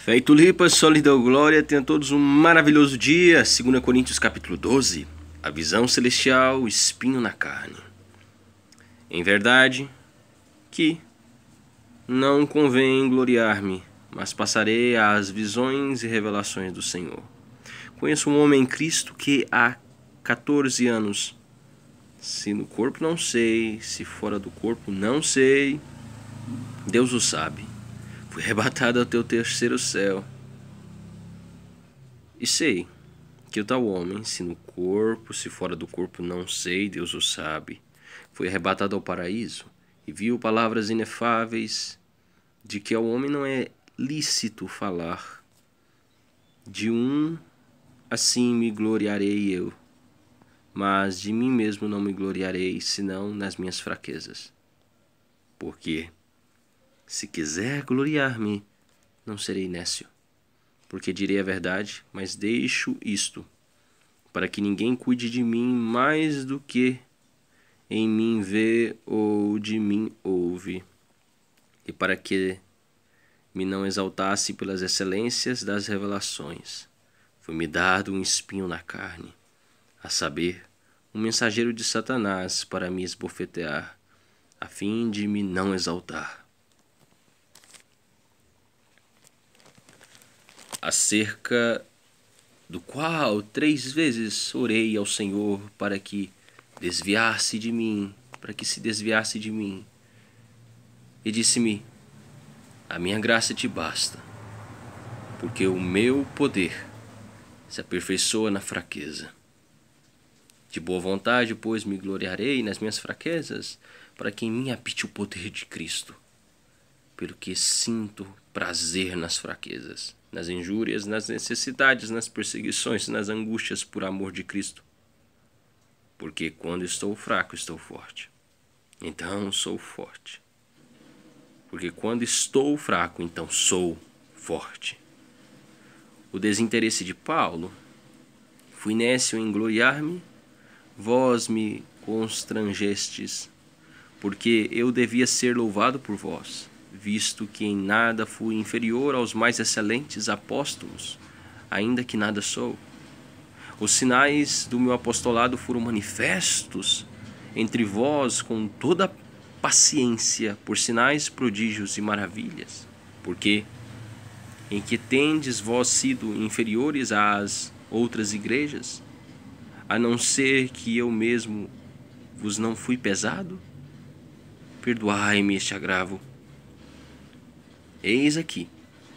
Feito e tulipas, solidão glória, tenham todos um maravilhoso dia. 2 Coríntios capítulo 12, a visão celestial, o espinho na carne. Em verdade que não convém gloriar-me, mas passarei às visões e revelações do Senhor. Conheço um homem em Cristo que há 14 anos, se no corpo não sei, se fora do corpo não sei, Deus o sabe fui arrebatado ao teu terceiro céu. E sei que o tal homem, se no corpo, se fora do corpo, não sei, Deus o sabe, foi arrebatado ao paraíso e viu palavras inefáveis de que ao homem não é lícito falar. De um assim me gloriarei eu, mas de mim mesmo não me gloriarei, senão nas minhas fraquezas. Porque se quiser gloriar-me, não serei nécio, porque direi a verdade, mas deixo isto, para que ninguém cuide de mim mais do que em mim vê ou de mim ouve, e para que me não exaltasse pelas excelências das revelações. Foi-me dado um espinho na carne, a saber, um mensageiro de Satanás para me esbofetear, a fim de me não exaltar. acerca do qual três vezes orei ao Senhor para que desviasse de mim, para que se desviasse de mim. E disse-me: A minha graça te basta, porque o meu poder se aperfeiçoa na fraqueza. De boa vontade, pois, me gloriarei nas minhas fraquezas, para que em mim habite o poder de Cristo. Pelo que sinto prazer nas fraquezas nas injúrias, nas necessidades, nas perseguições, nas angústias por amor de Cristo. Porque quando estou fraco, estou forte. Então sou forte. Porque quando estou fraco, então sou forte. O desinteresse de Paulo fui nesse o gloriar me vós me constrangestes, porque eu devia ser louvado por vós visto que em nada fui inferior aos mais excelentes apóstolos, ainda que nada sou. Os sinais do meu apostolado foram manifestos entre vós com toda paciência, por sinais, prodígios e maravilhas. Porque em que tendes vós sido inferiores às outras igrejas, a não ser que eu mesmo vos não fui pesado? Perdoai-me este agravo Eis aqui,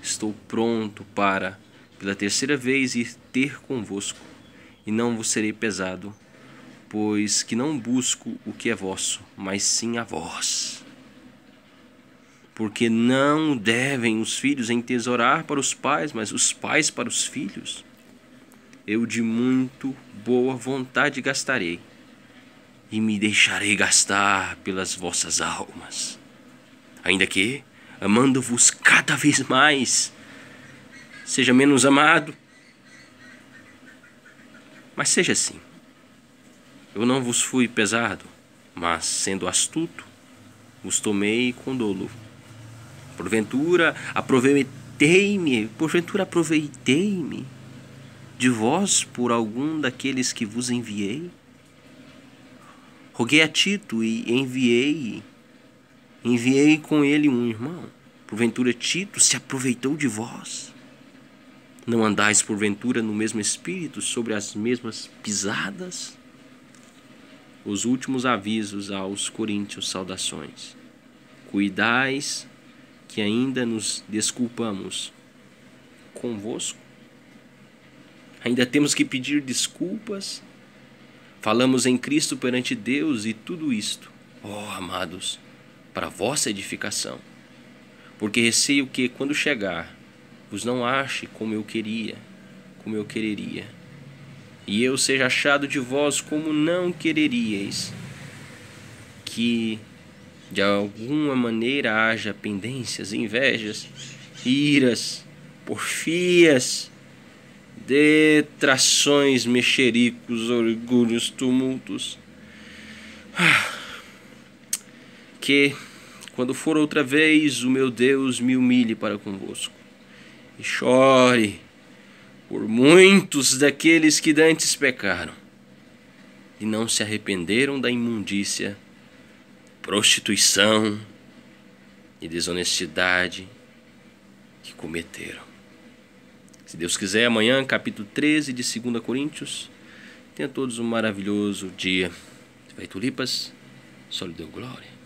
estou pronto para, pela terceira vez, ir ter convosco, e não vos serei pesado, pois que não busco o que é vosso, mas sim a vós. Porque não devem os filhos entesourar para os pais, mas os pais para os filhos. Eu de muito boa vontade gastarei, e me deixarei gastar pelas vossas almas. Ainda que, amando-vos cada vez mais. Seja menos amado, mas seja assim. Eu não vos fui pesado, mas sendo astuto, vos tomei com dolo. Porventura aproveitei-me, porventura aproveitei-me de vós por algum daqueles que vos enviei? Roguei a Tito e enviei Enviei com ele um irmão. Porventura Tito se aproveitou de vós. Não andais porventura no mesmo espírito, sobre as mesmas pisadas? Os últimos avisos aos coríntios, saudações. Cuidais que ainda nos desculpamos convosco. Ainda temos que pedir desculpas. Falamos em Cristo perante Deus e tudo isto. Oh, amados, para vossa edificação. Porque receio que, quando chegar, vos não ache como eu queria, como eu quereria, e eu seja achado de vós como não quereríeis, que de alguma maneira haja pendências, invejas, iras, porfias, detrações, mexericos, orgulhos, tumultos. Ah que, quando for outra vez, o meu Deus me humilhe para convosco, e chore por muitos daqueles que dantes pecaram, e não se arrependeram da imundícia, prostituição e desonestidade que cometeram. Se Deus quiser, amanhã, capítulo 13 de 2 Coríntios. Tenha todos um maravilhoso dia. Vai tulipas, só lhe deu glória.